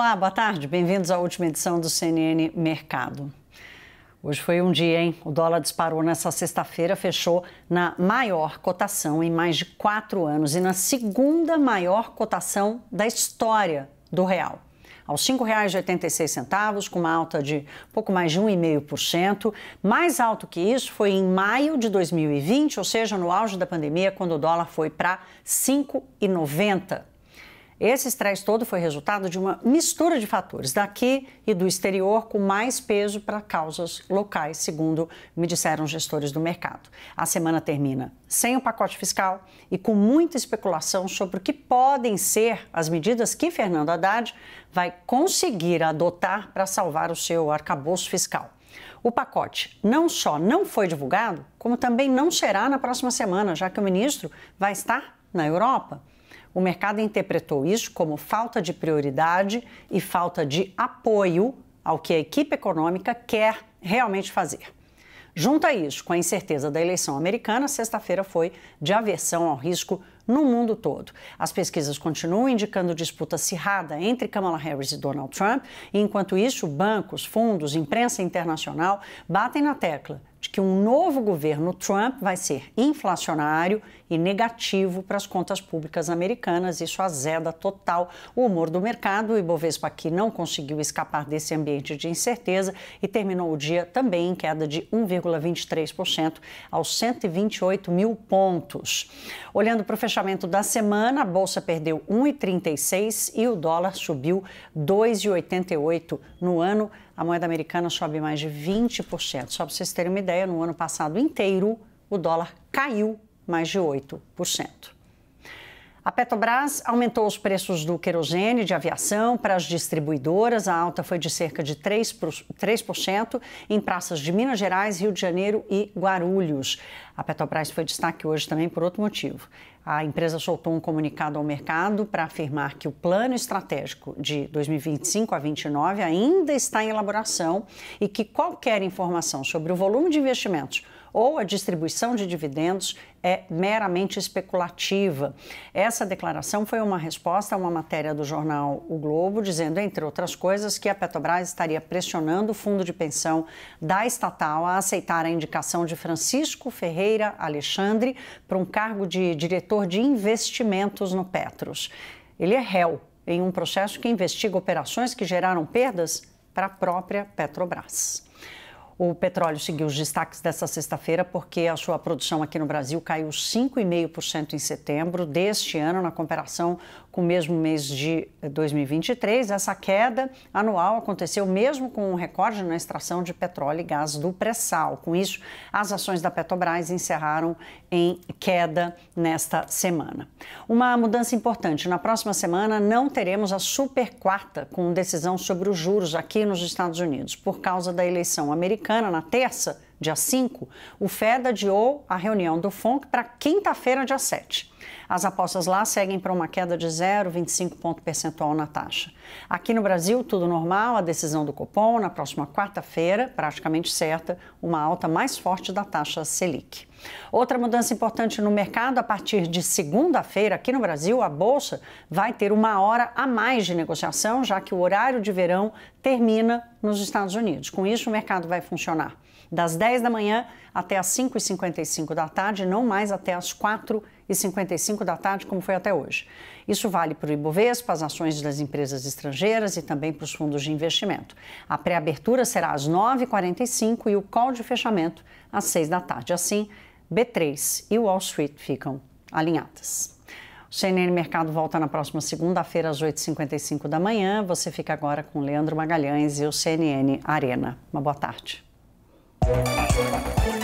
Olá, boa tarde. Bem-vindos à última edição do CNN Mercado. Hoje foi um dia, hein? O dólar disparou nessa sexta-feira, fechou na maior cotação em mais de quatro anos e na segunda maior cotação da história do real aos R$ 5,86, com uma alta de pouco mais de 1,5%. Mais alto que isso foi em maio de 2020, ou seja, no auge da pandemia, quando o dólar foi para R$ 5,90. Esse estresse todo foi resultado de uma mistura de fatores daqui e do exterior com mais peso para causas locais, segundo me disseram gestores do mercado. A semana termina sem o pacote fiscal e com muita especulação sobre o que podem ser as medidas que Fernando Haddad vai conseguir adotar para salvar o seu arcabouço fiscal. O pacote não só não foi divulgado, como também não será na próxima semana, já que o ministro vai estar na Europa. O mercado interpretou isso como falta de prioridade e falta de apoio ao que a equipe econômica quer realmente fazer. Junta isso com a incerteza da eleição americana, sexta-feira foi de aversão ao risco no mundo todo. As pesquisas continuam indicando disputa acirrada entre Kamala Harris e Donald Trump, e enquanto isso, bancos, fundos, imprensa internacional batem na tecla que um novo governo Trump vai ser inflacionário e negativo para as contas públicas americanas. Isso azeda total o humor do mercado. O Ibovespa aqui não conseguiu escapar desse ambiente de incerteza e terminou o dia também em queda de 1,23% aos 128 mil pontos. Olhando para o fechamento da semana, a bolsa perdeu 1,36 e o dólar subiu 2,88 no ano a moeda americana sobe mais de 20%. Só para vocês terem uma ideia, no ano passado inteiro, o dólar caiu mais de 8%. A Petrobras aumentou os preços do querosene de aviação para as distribuidoras. A alta foi de cerca de 3%, em praças de Minas Gerais, Rio de Janeiro e Guarulhos. A Petrobras foi destaque hoje também por outro motivo. A empresa soltou um comunicado ao mercado para afirmar que o plano estratégico de 2025 a 29 ainda está em elaboração e que qualquer informação sobre o volume de investimentos ou a distribuição de dividendos é meramente especulativa. Essa declaração foi uma resposta a uma matéria do jornal O Globo, dizendo, entre outras coisas, que a Petrobras estaria pressionando o fundo de pensão da estatal a aceitar a indicação de Francisco Ferreira Alexandre para um cargo de diretor de investimentos no Petros. Ele é réu em um processo que investiga operações que geraram perdas para a própria Petrobras. O petróleo seguiu os destaques dessa sexta-feira porque a sua produção aqui no Brasil caiu 5,5% em setembro deste ano, na comparação com o mesmo mês de 2023. Eh, essa queda anual aconteceu mesmo com um recorde na extração de petróleo e gás do pré-sal. Com isso, as ações da Petrobras encerraram em queda nesta semana. Uma mudança importante: na próxima semana não teremos a super quarta com decisão sobre os juros aqui nos Estados Unidos. Por causa da eleição americana, na terça, dia 5, o FED adiou a reunião do FONC para quinta-feira, dia 7. As apostas lá seguem para uma queda de 0,25 ponto percentual na taxa. Aqui no Brasil, tudo normal, a decisão do Copom na próxima quarta-feira, praticamente certa, uma alta mais forte da taxa Selic. Outra mudança importante no mercado, a partir de segunda-feira, aqui no Brasil, a Bolsa vai ter uma hora a mais de negociação, já que o horário de verão termina nos Estados Unidos. Com isso, o mercado vai funcionar das 10 da manhã até as 5h55 da tarde, não mais até as 4h55 da tarde, como foi até hoje. Isso vale para o Ibovespa, as ações das empresas estrangeiras e também para os fundos de investimento. A pré-abertura será às 9h45 e o call de fechamento às 6 da tarde. Assim, B3 e Wall Street ficam alinhadas. O CNN Mercado volta na próxima segunda-feira, às 8h55 da manhã. Você fica agora com Leandro Magalhães e o CNN Arena. Uma boa tarde. Thank you.